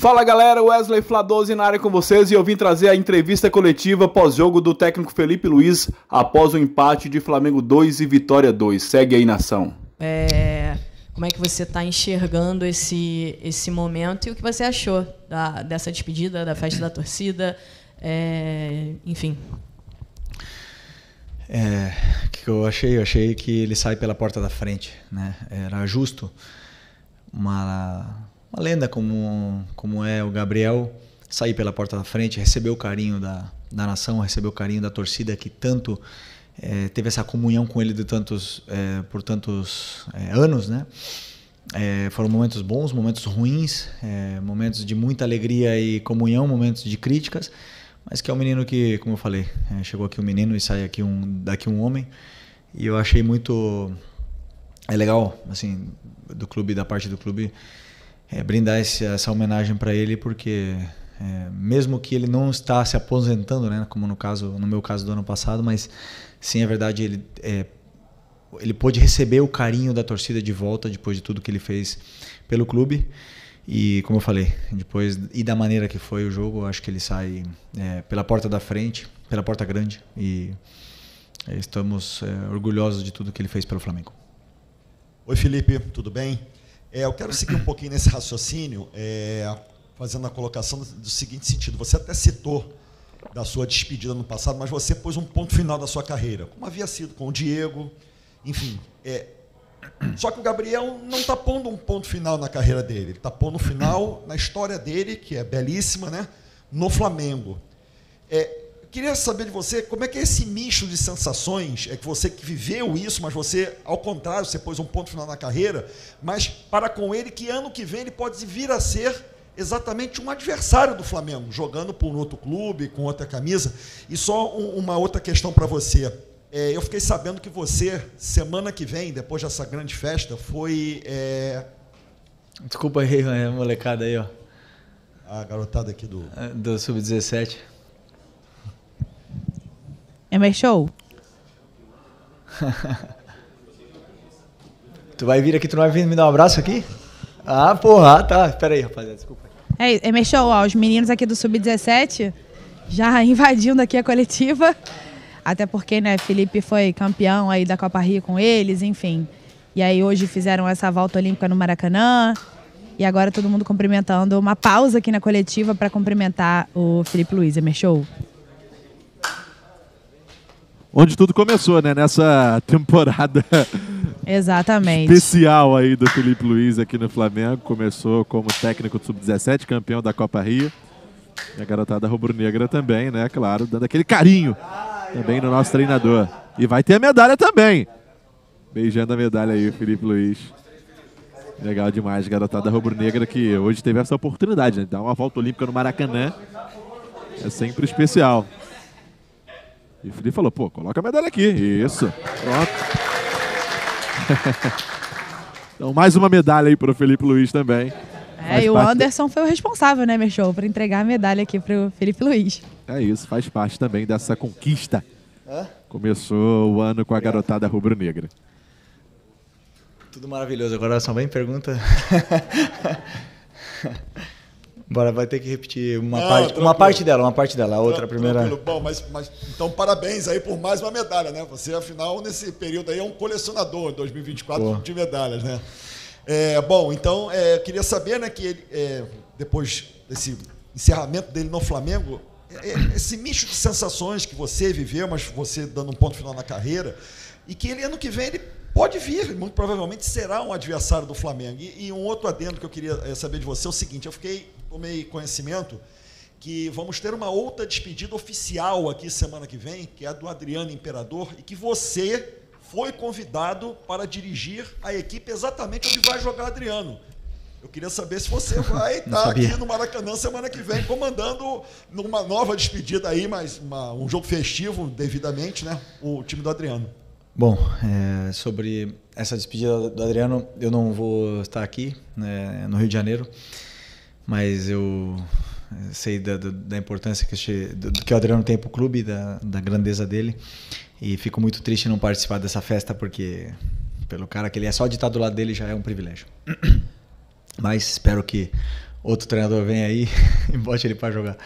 Fala galera, Wesley Fla 12 na área com vocês e eu vim trazer a entrevista coletiva pós-jogo do técnico Felipe Luiz após o empate de Flamengo 2 e Vitória 2. Segue aí, nação. É, como é que você está enxergando esse, esse momento e o que você achou da, dessa despedida, da festa da torcida, é, enfim? É, o que eu achei? Eu achei que ele sai pela porta da frente, né? Era justo uma uma lenda como, como é o Gabriel sair pela porta da frente, receber o carinho da, da nação, receber o carinho da torcida que tanto é, teve essa comunhão com ele de tantos, é, por tantos é, anos, né? foram momentos bons, momentos ruins, momentos de muita alegria e comunhão, momentos de críticas, mas que é um menino que, como eu falei, chegou aqui um menino e sai aqui um, daqui um homem. E eu achei muito é legal, assim, do clube, da parte do clube, é, brindar esse, essa homenagem para ele, porque é, mesmo que ele não está se aposentando, né, como no caso, no meu caso do ano passado, mas sim é verdade ele é, ele pôde receber o carinho da torcida de volta depois de tudo que ele fez pelo clube e como eu falei depois e da maneira que foi o jogo, acho que ele sai é, pela porta da frente, pela porta grande e é, estamos é, orgulhosos de tudo que ele fez pelo Flamengo. Oi Felipe, tudo bem? É, eu quero seguir um pouquinho nesse raciocínio, é, fazendo a colocação do seguinte sentido. Você até citou da sua despedida no passado, mas você pôs um ponto final da sua carreira, como havia sido com o Diego, enfim. É, só que o Gabriel não está pondo um ponto final na carreira dele, ele está pondo um final na história dele, que é belíssima, né, no Flamengo. É, queria saber de você como é que é esse misto de sensações, é que você que viveu isso, mas você, ao contrário, você pôs um ponto final na carreira, mas para com ele que ano que vem ele pode vir a ser exatamente um adversário do Flamengo, jogando por um outro clube, com outra camisa. E só um, uma outra questão para você. É, eu fiquei sabendo que você, semana que vem, depois dessa grande festa, foi. É... Desculpa aí, molecada aí, ó. A garotada aqui do. É, do Sub-17. É mais show? tu vai vir aqui, tu não vai vir me dar um abraço aqui? Ah, porra, ah, tá. Espera aí, rapaziada, desculpa. É, é ó, os meninos aqui do Sub-17 já invadindo aqui a coletiva. Até porque, né, Felipe foi campeão aí da Copa Rio com eles, enfim. E aí hoje fizeram essa volta olímpica no Maracanã. E agora todo mundo cumprimentando. Uma pausa aqui na coletiva para cumprimentar o Felipe Luiz. É show onde tudo começou, né? Nessa temporada Exatamente. especial aí do Felipe Luiz aqui no Flamengo. Começou como técnico do Sub-17, campeão da Copa Rio. E a garotada rubro-negra também, né? Claro, dando aquele carinho também no nosso treinador. E vai ter a medalha também. Beijando a medalha aí, Felipe Luiz. Legal demais, garotada rubro-negra que hoje teve essa oportunidade, né? Dar uma volta olímpica no Maracanã é sempre especial. E o Felipe falou, pô, coloca a medalha aqui. Isso. Pronto. então, mais uma medalha aí para o Felipe Luiz também. É, e o Anderson da... foi o responsável, né, show, para entregar a medalha aqui para o Felipe Luiz. É isso, faz parte também dessa conquista. Começou o ano com a garotada rubro-negra. Tudo maravilhoso. Agora só bem pergunta. Bora, vai ter que repetir uma, parte, tranquilo. uma parte dela, uma parte dela, a outra, a primeira. Tranquilo. Bom, mas, mas então parabéns aí por mais uma medalha, né? Você, afinal, nesse período aí é um colecionador 2024 Pô. de medalhas, né? É, bom, então é, queria saber, né, que ele, é, depois desse encerramento dele no Flamengo, é, é, esse misto de sensações que você viveu, mas você dando um ponto final na carreira, e que ele ano que vem ele Pode vir, muito provavelmente será um adversário do Flamengo. E, e um outro adendo que eu queria eh, saber de você é o seguinte: eu fiquei, tomei conhecimento que vamos ter uma outra despedida oficial aqui semana que vem, que é a do Adriano Imperador, e que você foi convidado para dirigir a equipe exatamente onde vai jogar Adriano. Eu queria saber se você vai estar tá aqui no Maracanã semana que vem, comandando numa nova despedida aí, mas uma, um jogo festivo, devidamente, né? O time do Adriano. Bom, é, sobre essa despedida do Adriano, eu não vou estar aqui né, no Rio de Janeiro, mas eu é, sei da, da importância que, este, do, que o Adriano tem para o clube, da, da grandeza dele, e fico muito triste não participar dessa festa, porque pelo cara que ele é, só de estar do lado dele já é um privilégio. Mas espero que outro treinador venha aí e bote ele para jogar.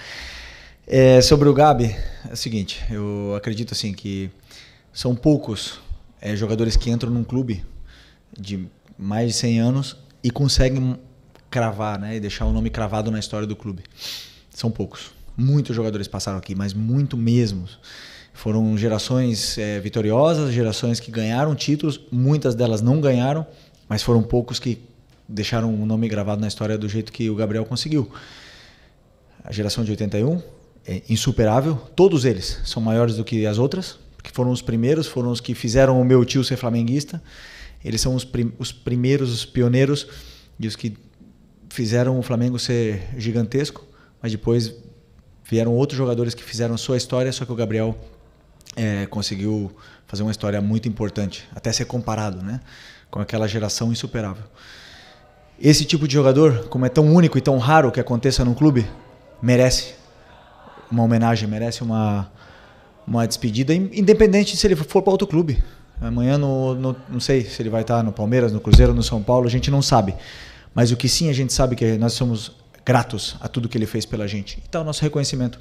É, sobre o Gabi, é o seguinte, eu acredito assim que são poucos é, jogadores que entram num clube de mais de 100 anos e conseguem cravar, né? E deixar o nome cravado na história do clube. São poucos. Muitos jogadores passaram aqui, mas muito mesmo. Foram gerações é, vitoriosas, gerações que ganharam títulos, muitas delas não ganharam, mas foram poucos que deixaram o nome gravado na história do jeito que o Gabriel conseguiu. A geração de 81 é insuperável, todos eles são maiores do que as outras, que foram os primeiros, foram os que fizeram o meu tio ser flamenguista. Eles são os, prim os primeiros, os pioneiros e os que fizeram o Flamengo ser gigantesco. Mas depois vieram outros jogadores que fizeram sua história, só que o Gabriel é, conseguiu fazer uma história muito importante, até ser comparado, né, com aquela geração insuperável. Esse tipo de jogador, como é tão único e tão raro que aconteça num clube, merece uma homenagem, merece uma uma despedida, independente se ele for para outro clube. Amanhã, no, no, não sei se ele vai estar tá no Palmeiras, no Cruzeiro, no São Paulo, a gente não sabe. Mas o que sim a gente sabe que nós somos gratos a tudo que ele fez pela gente. então é o nosso reconhecimento.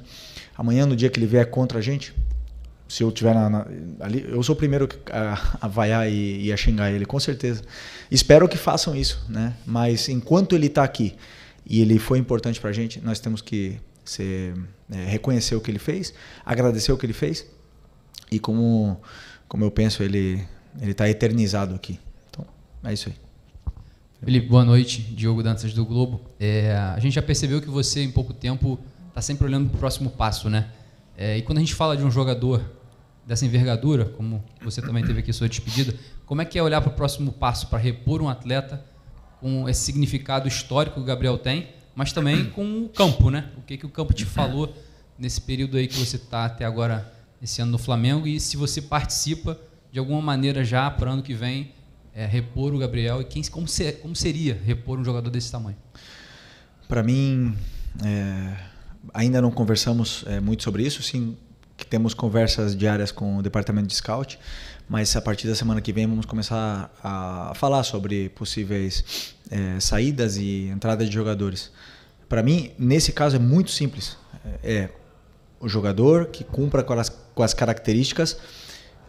Amanhã, no dia que ele vier contra a gente, se eu tiver na, na, ali, eu sou o primeiro a, a vaiar e, e, a xingar ele, com certeza. Espero que façam isso, né? Mas enquanto ele está aqui e ele foi importante para a gente, nós temos que você é, reconheceu o que ele fez, agradeceu o que ele fez e como, como eu penso, ele está eternizado aqui. Então, é isso aí. Felipe, boa noite. Diogo Dantas do Globo. É, a gente já percebeu que você, em pouco tempo, está sempre olhando para o próximo passo, né? É, e quando a gente fala de um jogador dessa envergadura, como você também teve aqui sua despedida, como é que é olhar para o próximo passo para repor um atleta com esse significado histórico que o Gabriel tem, mas também com o campo, né? O que, que o campo te falou nesse período aí que você está até agora, esse ano no Flamengo, e se você participa de alguma maneira já para ano que vem é, repor o Gabriel e quem, como, ser, como seria repor um jogador desse tamanho? Para mim, é, ainda não conversamos é, muito sobre isso, sim, que temos conversas diárias com o departamento de scout, mas a partir da semana que vem vamos começar a falar sobre possíveis é, saídas e entradas de jogadores. Para mim, nesse caso é muito simples. É o jogador que cumpra com as, com as características,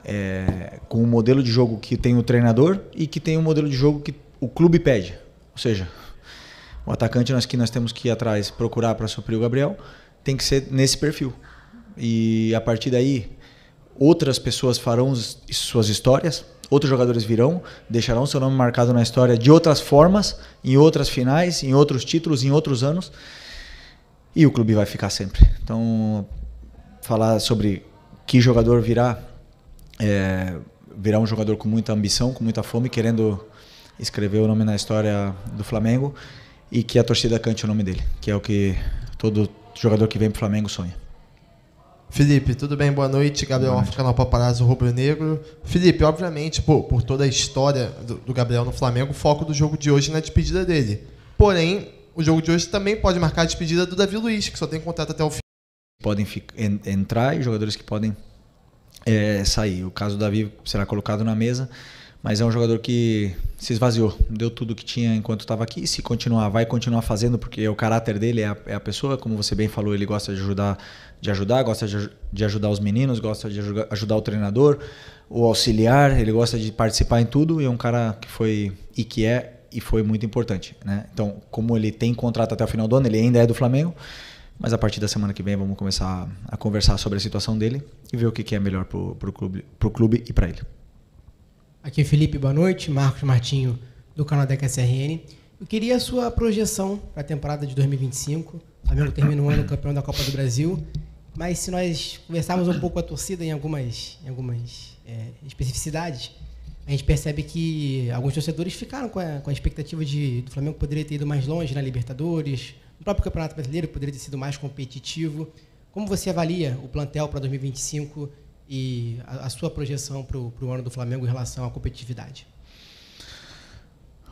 é, com o modelo de jogo que tem o treinador e que tem o modelo de jogo que o clube pede. Ou seja, o atacante nós que nós temos que ir atrás procurar para suprir o Gabriel tem que ser nesse perfil. E a partir daí, outras pessoas farão suas histórias, outros jogadores virão, deixarão seu nome marcado na história de outras formas, em outras finais, em outros títulos, em outros anos. E o clube vai ficar sempre. Então, falar sobre que jogador virá, é, virá um jogador com muita ambição, com muita fome, querendo escrever o nome na história do Flamengo e que a torcida cante o nome dele, que é o que todo jogador que vem para o Flamengo sonha. Felipe, tudo bem? Boa noite. Gabriel Boa noite. Off, canal Paparazzo Rubro Negro. Felipe, obviamente, pô, por toda a história do, do, Gabriel no Flamengo, o foco do jogo de hoje é na despedida dele. Porém, o jogo de hoje também pode marcar a despedida do Davi Luiz, que só tem contrato até o fim. Podem entrar e jogadores que podem é, sair. O caso do Davi será colocado na mesa, mas é um jogador que se esvaziou, deu tudo que tinha enquanto estava aqui. E se continuar, vai continuar fazendo, porque o caráter dele, é a, é a pessoa, como você bem falou, ele gosta de ajudar de ajudar, gosta de, de ajudar os meninos, gosta de ajudar, ajudar o treinador, o auxiliar, ele gosta de participar em tudo e é um cara que foi e que é e foi muito importante, né? Então, como ele tem contrato até o final do ano, ele ainda é do Flamengo, mas a partir da semana que vem vamos começar a conversar sobre a situação dele e ver o que, que é melhor pro, pro clube, pro clube e para ele. Aqui é Felipe, boa noite, Marcos Martinho do canal da SRN. Eu queria a sua projeção para a temporada de 2025. O Flamengo termina o ano campeão da Copa do Brasil mas se nós conversarmos um pouco com a torcida em algumas, em algumas é, especificidades, a gente percebe que alguns torcedores ficaram com a, com a expectativa de do Flamengo poderia ter ido mais longe na Libertadores, no próprio Campeonato Brasileiro poderia ter sido mais competitivo. Como você avalia o plantel para 2025 e a, a sua projeção para o ano do Flamengo em relação à competitividade?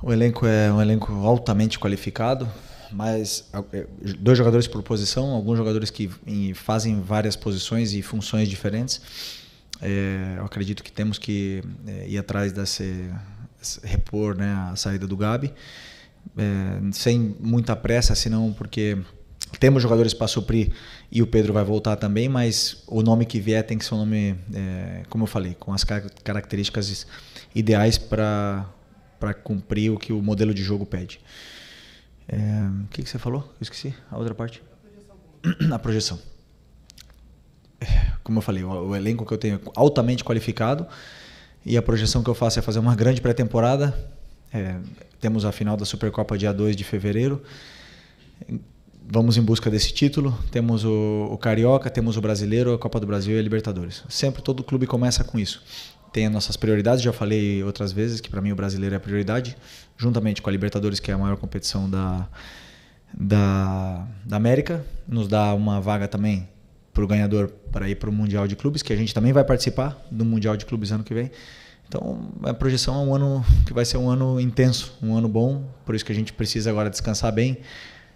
O elenco é um elenco altamente qualificado mas é, é, dois jogadores por posição, alguns jogadores que fazem várias posições e funções diferentes. É, eu acredito que temos que é, ir atrás desse repor né, a saída do Gabi, é, sem muita pressa, senão porque temos jogadores para suprir e o Pedro vai voltar também, mas o nome que vier tem que ser um nome, é, como eu falei, com as características ideais para cumprir o que o modelo de jogo pede. É, o que, que você falou? Eu esqueci a outra parte. A projeção. Como é, eu falei, o, o elenco que eu tenho é altamente qualificado e a projeção que eu faço é fazer uma grande pré-temporada. É, temos a final da Supercopa dia 2 de fevereiro. Vamos em busca desse título. Temos o, o Carioca, temos o Brasileiro, a Copa do Brasil e a Libertadores. Sempre todo clube começa com isso tem as nossas prioridades, já falei outras vezes que para mim o brasileiro é a prioridade, juntamente com a Libertadores, que é a maior competição da, da, da América, nos dá uma vaga também para o ganhador para ir para o Mundial de Clubes, que a gente também vai participar do Mundial de Clubes ano que vem. Então, a projeção é um ano que vai ser um ano intenso, um ano bom, por isso que a gente precisa agora descansar bem,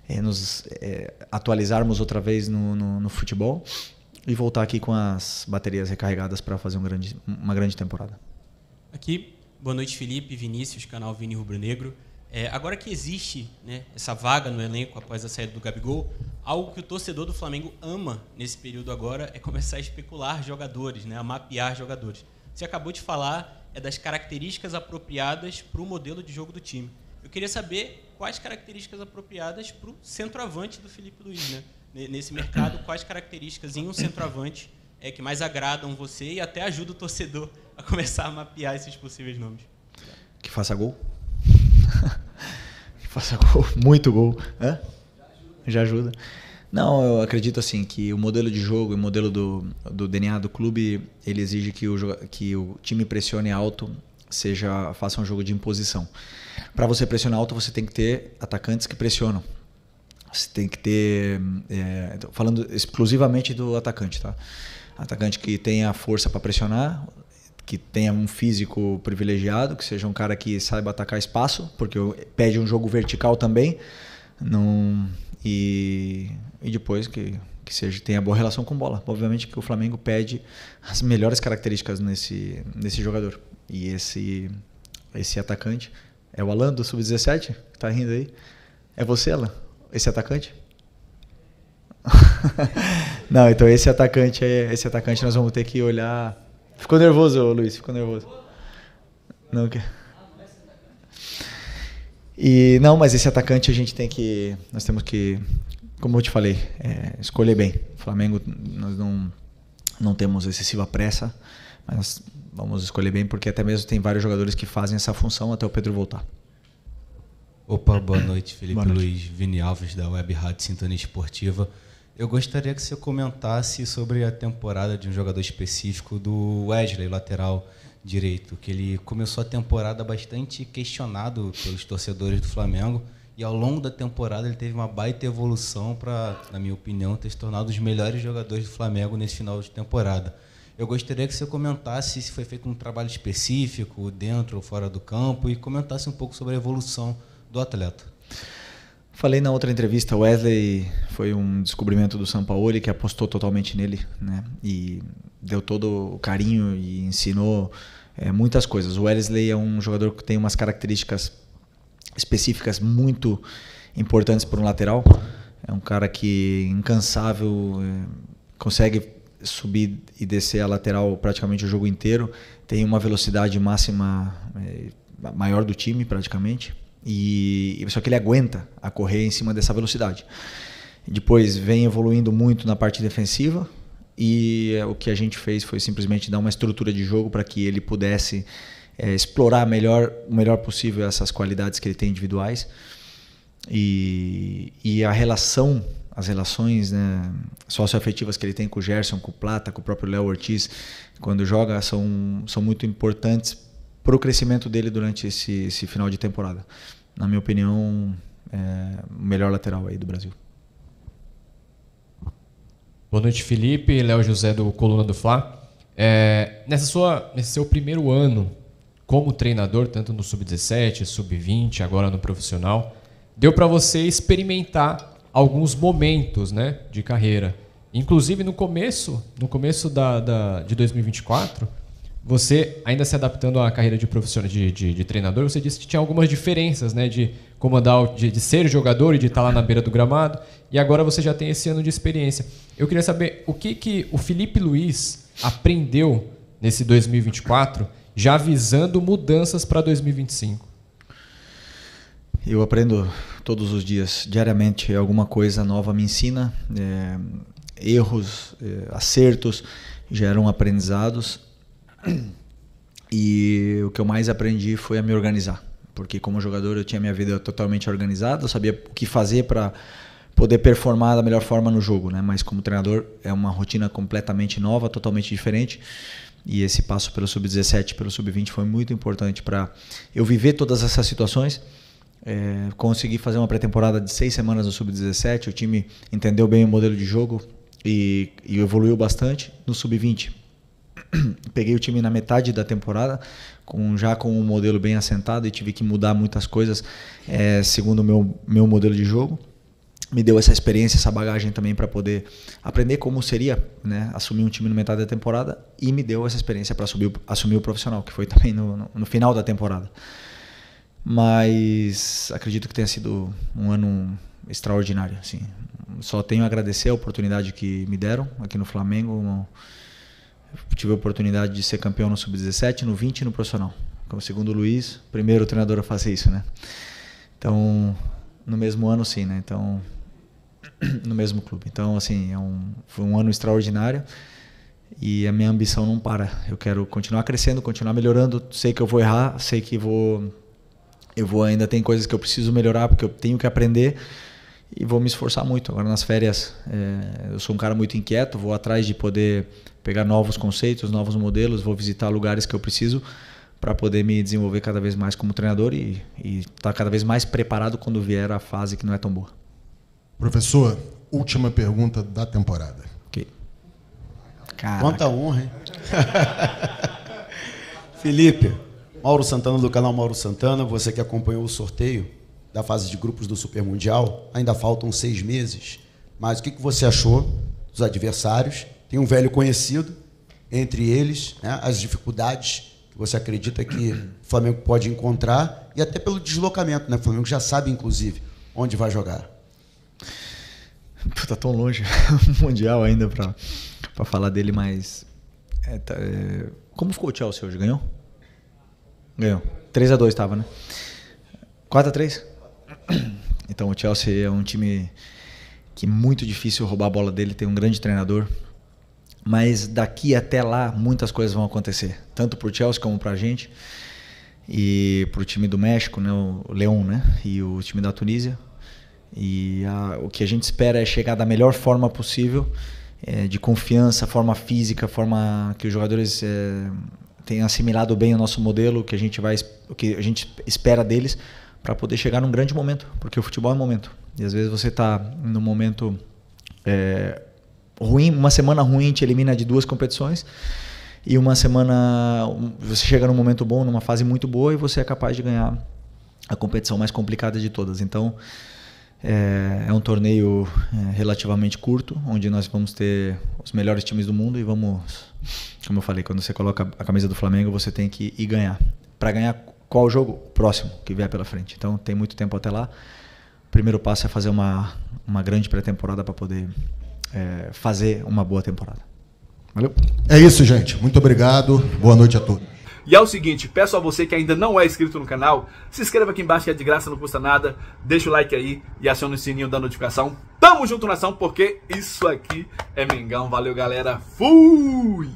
eh, nos é, atualizarmos outra vez no, no, no futebol e voltar aqui com as baterias recarregadas para fazer um grande, uma grande temporada. Aqui, boa noite Felipe, Vinícius, canal Vini Rubro Negro. É, agora que existe né, essa vaga no elenco após a saída do Gabigol, algo que o torcedor do Flamengo ama nesse período agora é começar a especular jogadores, né, a mapear jogadores. Você acabou de falar é das características apropriadas para o modelo de jogo do time. Eu queria saber quais características apropriadas para o centroavante do Felipe Luiz, né? nesse mercado, quais características em um centroavante é que mais agradam você e até ajuda o torcedor a começar a mapear esses possíveis nomes? Que faça gol. que faça gol, muito gol. Hã? Já ajuda. Não, eu acredito assim que o modelo de jogo e o modelo do, do DNA do clube ele exige que o, que o time pressione alto, seja faça um jogo de imposição. Para você pressionar alto, você tem que ter atacantes que pressionam, você tem que ter. É, então, falando exclusivamente do atacante, tá? Atacante que tenha força para pressionar, que tenha um físico privilegiado, que seja um cara que saiba atacar espaço, porque pede um jogo vertical também. Não, e, e depois que, que seja tenha boa relação com bola. Obviamente que o Flamengo pede as melhores características nesse, nesse jogador. E esse, esse atacante é o Alan do Sub-17? Tá rindo aí? É você, Alan? Esse atacante? não, então esse atacante, é, esse atacante nós vamos ter que olhar. Ficou nervoso, Luiz? Ficou nervoso? Não quer. E não, mas esse atacante a gente tem que, nós temos que, como eu te falei, é, escolher bem. O Flamengo nós não não temos excessiva pressa, mas vamos escolher bem porque até mesmo tem vários jogadores que fazem essa função até o Pedro voltar. Opa, boa noite, Felipe boa noite. Luiz Vini Alves, da Web Rádio Sintonia Esportiva. Eu gostaria que você comentasse sobre a temporada de um jogador específico do Wesley, lateral direito, que ele começou a temporada bastante questionado pelos torcedores do Flamengo e ao longo da temporada ele teve uma baita evolução para, na minha opinião, ter se tornado um dos melhores jogadores do Flamengo nesse final de temporada. Eu gostaria que você comentasse se foi feito um trabalho específico dentro ou fora do campo e comentasse um pouco sobre a evolução do atleta. Falei na outra entrevista, Wesley foi um descobrimento do Sampaoli que apostou totalmente nele, né? E deu todo o carinho e ensinou é, muitas coisas. O Wesley é um jogador que tem umas características específicas muito importantes para um lateral. É um cara que incansável, é, consegue subir e descer a lateral praticamente o jogo inteiro. Tem uma velocidade máxima é, maior do time, praticamente. E só que ele aguenta a correr em cima dessa velocidade. Depois vem evoluindo muito na parte defensiva e o que a gente fez foi simplesmente dar uma estrutura de jogo para que ele pudesse é, explorar melhor, o melhor possível essas qualidades que ele tem individuais. E, e a relação, as relações né, socioafetivas que ele tem com o Gerson, com o Plata, com o próprio Léo Ortiz, quando joga, são, são muito importantes para o crescimento dele durante esse, esse, final de temporada. Na minha opinião, é o melhor lateral aí do Brasil. Boa noite, Felipe. Léo José do Coluna do Fla. É, nessa sua, nesse seu primeiro ano como treinador, tanto no sub-17, sub-20, agora no profissional, deu para você experimentar alguns momentos né, de carreira. Inclusive no começo, no começo da, da de 2024, você, ainda se adaptando à carreira de profissional de, de, de treinador, você disse que tinha algumas diferenças, né? De comandar, de, de ser jogador e de estar lá na beira do gramado. E agora você já tem esse ano de experiência. Eu queria saber o que, que o Felipe Luiz aprendeu nesse 2024, já visando mudanças para 2025. Eu aprendo todos os dias, diariamente, alguma coisa nova me ensina. É, erros, é, acertos geram aprendizados e o que eu mais aprendi foi a me organizar, porque como jogador eu tinha minha vida totalmente organizada, eu sabia o que fazer para poder performar da melhor forma no jogo, né? Mas como treinador é uma rotina completamente nova, totalmente diferente. E esse passo pelo sub-17, pelo sub-20 foi muito importante para eu viver todas essas situações. É, consegui fazer uma pré-temporada de seis semanas no sub-17. O time entendeu bem o modelo de jogo e, e evoluiu bastante no sub-20. peguei o time na metade da temporada, com, já com um modelo bem assentado e tive que mudar muitas coisas é, segundo o meu, meu modelo de jogo. Me deu essa experiência, essa bagagem também para poder aprender como seria né, assumir um time na metade da temporada e me deu essa experiência para assumir o profissional, que foi também no, no, no final da temporada. Mas acredito que tenha sido um ano extraordinário. Assim. Só tenho a agradecer a oportunidade que me deram aqui no Flamengo. Uma, tive a oportunidade de ser campeão no sub-17, no 20 e no profissional. Como segundo o Luiz, primeiro treinador a fazer isso, né? Então, no mesmo ano sim, né? Então, no mesmo clube. Então, assim, é um, foi um ano extraordinário e a minha ambição não para. Eu quero continuar crescendo, continuar melhorando. Sei que eu vou errar, sei que vou eu vou ainda tem coisas que eu preciso melhorar porque eu tenho que aprender e vou me esforçar muito. Agora nas férias, é, eu sou um cara muito inquieto, vou atrás de poder pegar novos conceitos, novos modelos, vou visitar lugares que eu preciso para poder me desenvolver cada vez mais como treinador e estar tá cada vez mais preparado quando vier a fase que não é tão boa. Professor, última pergunta da temporada. Ok. Caraca. Quanta honra, hein? Felipe, Mauro Santana do canal Mauro Santana, você que acompanhou o sorteio da fase de grupos do Super Mundial Ainda faltam seis meses. Mas o que, que você achou dos adversários? Tem um velho conhecido entre eles, né? as dificuldades que você acredita que o Flamengo pode encontrar e até pelo deslocamento. Né? O Flamengo já sabe, inclusive, onde vai jogar. está tão longe Mundial ainda para falar dele, mas. É, tá, é... Como ficou o Chelsea hoje? Ganhou? Ganhou. 3x2 estava, né? 4x3? Então o Chelsea é um time que é muito difícil roubar a bola dele, tem um grande treinador. Mas daqui até lá muitas coisas vão acontecer, tanto para o Chelsea como para a gente e para o time do México, né, o Leão, né, e o time da Tunísia. E a, o que a gente espera é chegar da melhor forma possível, é, de confiança, forma física, forma que os jogadores é, tenham assimilado bem o nosso modelo, que a gente vai, o que a gente espera deles, para poder chegar num grande momento, porque o futebol é momento. E às vezes você está num momento é, ruim, uma semana ruim te elimina de duas competições e uma semana você chega num momento bom, numa fase muito boa e você é capaz de ganhar a competição mais complicada de todas. Então é, é um torneio é, relativamente curto, onde nós vamos ter os melhores times do mundo e vamos, como eu falei, quando você coloca a camisa do Flamengo, você tem que ir ganhar. Para ganhar qual o jogo próximo que vier pela frente. Então tem muito tempo até lá. O primeiro passo é fazer uma, uma grande pré-temporada para poder é, fazer uma boa temporada. Valeu. É isso, gente. Muito obrigado. Boa noite a todos. E é o seguinte, peço a você que ainda não é inscrito no canal, se inscreva aqui embaixo que é de graça, não custa nada. Deixa o like aí e aciona o sininho da notificação. Tamo junto, nação, porque isso aqui é Mengão. Valeu, galera. Fui!